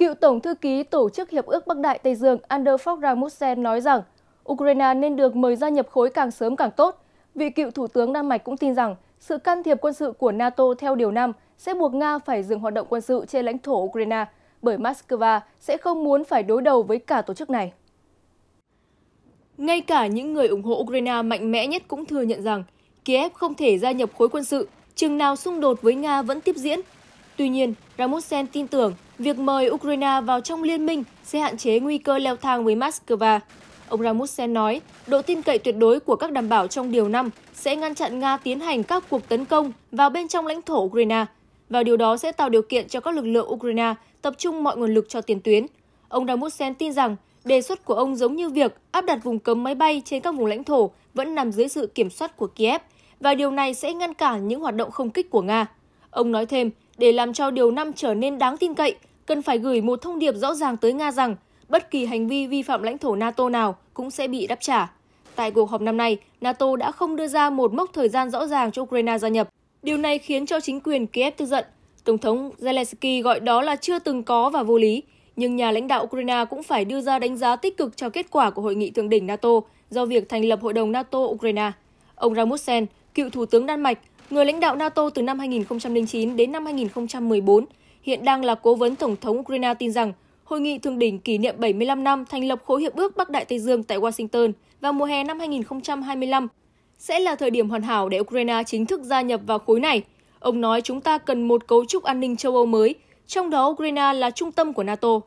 Cựu Tổng thư ký Tổ chức Hiệp ước Bắc Đại Tây Dương Anders Fogh Rasmussen nói rằng Ukraine nên được mời gia nhập khối càng sớm càng tốt. Vị cựu Thủ tướng Đan Mạch cũng tin rằng sự can thiệp quân sự của NATO theo Điều 5 sẽ buộc Nga phải dừng hoạt động quân sự trên lãnh thổ Ukraine bởi Moscow sẽ không muốn phải đối đầu với cả tổ chức này. Ngay cả những người ủng hộ Ukraine mạnh mẽ nhất cũng thừa nhận rằng Kiev không thể gia nhập khối quân sự chừng nào xung đột với Nga vẫn tiếp diễn Tuy nhiên, Ramusen tin tưởng việc mời Ukraine vào trong liên minh sẽ hạn chế nguy cơ leo thang với Moscow. Ông Ramusen nói, độ tin cậy tuyệt đối của các đảm bảo trong điều năm sẽ ngăn chặn Nga tiến hành các cuộc tấn công vào bên trong lãnh thổ Ukraine, và điều đó sẽ tạo điều kiện cho các lực lượng Ukraine tập trung mọi nguồn lực cho tiền tuyến. Ông Ramusen tin rằng đề xuất của ông giống như việc áp đặt vùng cấm máy bay trên các vùng lãnh thổ vẫn nằm dưới sự kiểm soát của Kiev, và điều này sẽ ngăn cản những hoạt động không kích của Nga. Ông nói thêm, để làm cho điều năm trở nên đáng tin cậy, cần phải gửi một thông điệp rõ ràng tới Nga rằng bất kỳ hành vi vi phạm lãnh thổ NATO nào cũng sẽ bị đáp trả. Tại cuộc họp năm nay, NATO đã không đưa ra một mốc thời gian rõ ràng cho Ukraine gia nhập. Điều này khiến cho chính quyền Kiev tức giận. Tổng thống Zelensky gọi đó là chưa từng có và vô lý, nhưng nhà lãnh đạo Ukraine cũng phải đưa ra đánh giá tích cực cho kết quả của hội nghị thượng đỉnh NATO do việc thành lập Hội đồng NATO Ukraine. Ông Rasmussen, cựu thủ tướng Đan Mạch, người lãnh đạo NATO từ năm 2009 đến năm 2014, hiện đang là cố vấn Tổng thống Ukraine tin rằng hội nghị thượng đỉnh kỷ niệm 75 năm thành lập khối hiệp ước Bắc Đại Tây Dương tại Washington vào mùa hè năm 2025 sẽ là thời điểm hoàn hảo để Ukraine chính thức gia nhập vào khối này. Ông nói chúng ta cần một cấu trúc an ninh châu Âu mới, trong đó Ukraine là trung tâm của NATO.